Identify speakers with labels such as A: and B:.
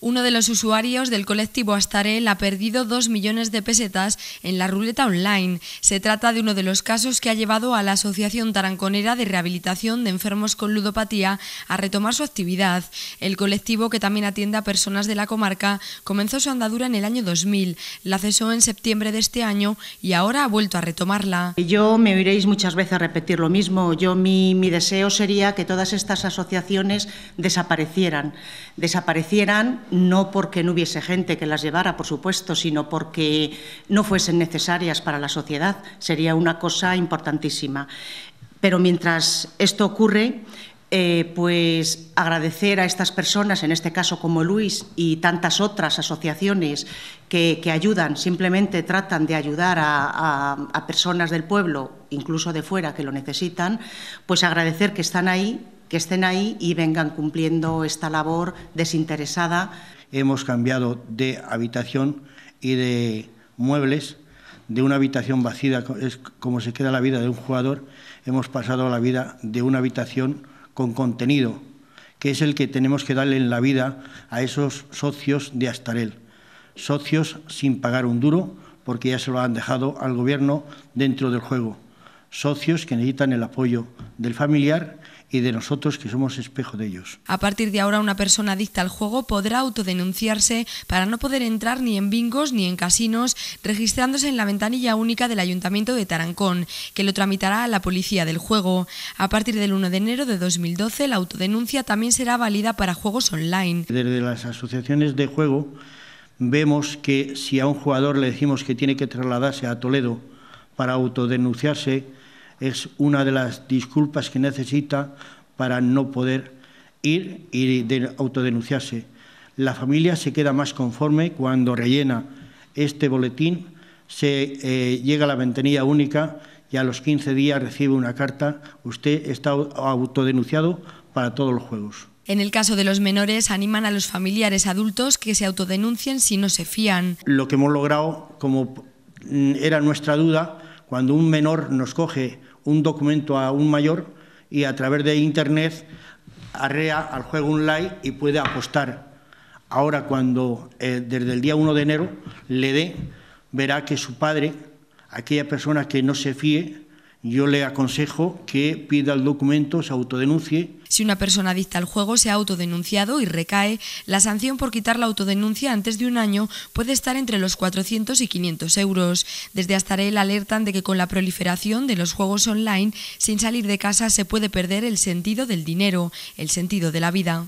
A: Uno de los usuarios del colectivo Astarel ha perdido dos millones de pesetas en la ruleta online. Se trata de uno de los casos que ha llevado a la Asociación Taranconera de Rehabilitación de Enfermos con Ludopatía a retomar su actividad. El colectivo, que también atiende a personas de la comarca, comenzó su andadura en el año 2000,
B: la cesó en septiembre de este año y ahora ha vuelto a retomarla. Yo me oiréis muchas veces repetir lo mismo. Yo mi, deseo sería que todas estas asociaciones desaparecieran. Desaparecieran no porque no hubiese gente que las llevara, por supuesto, sino porque no fuesen necesarias para la sociedad. Sería una cosa importantísima. Pero mientras esto ocurre, eh, pues agradecer a estas personas, en este caso como Luis y tantas otras asociaciones que, ayudan, simplemente tratan de ayudar a, a, personas del pueblo, incluso de fuera, que lo necesitan, pues agradecer que están ahí que estén ahí y vengan cumpliendo
C: esta labor desinteresada. Hemos cambiado de habitación y de muebles, de una habitación vacía, es como se queda la vida de un jugador, hemos pasado a la vida de una habitación con contenido, que es el que tenemos que darle en la vida a esos socios de Astarel, socios sin pagar un duro, porque ya se lo han dejado al gobierno dentro del juego, socios que necesitan el apoyo del familiar y de nosotros que somos espejo de ellos.
A: A partir de ahora, una persona adicta al juego podrá autodenunciarse para no poder entrar ni en bingos ni en casinos, registrándose en la ventanilla única del Ayuntamiento de Tarancón, que lo tramitará a la Policía del Juego. A partir del 1 de enero de 2012, la autodenuncia también será válida para juegos online.
C: Desde las asociaciones de juego vemos que si a un jugador le decimos que tiene que trasladarse a Toledo para autodenunciarse, es una de las disculpas que necesita para no poder ir y autodenunciarse. La familia se queda más conforme cuando rellena este boletín, se eh, llega a la ventanilla única y a los 15 días recibe una carta, usted está autodenunciado para todos los juegos.
A: En el caso de los menores, animan a los familiares adultos que se autodenuncien si no se fían.
C: Lo que hemos logrado, como mm, era nuestra duda, cuando un menor nos coge un documento a un mayor y a través de Internet arrea al juego online y puede apostar. Ahora, cuando eh, desde el día 1 de enero le dé, verá que su padre, aquella persona que no se fíe, yo le aconsejo que pida el documento, se autodenuncie.
A: Si una persona adicta al juego se ha autodenunciado y recae, la sanción por quitar la autodenuncia antes de un año puede estar entre los 400 y 500 euros. Desde Astarel alertan de que con la proliferación de los juegos online, sin salir de casa se puede perder el sentido del dinero, el sentido de la vida.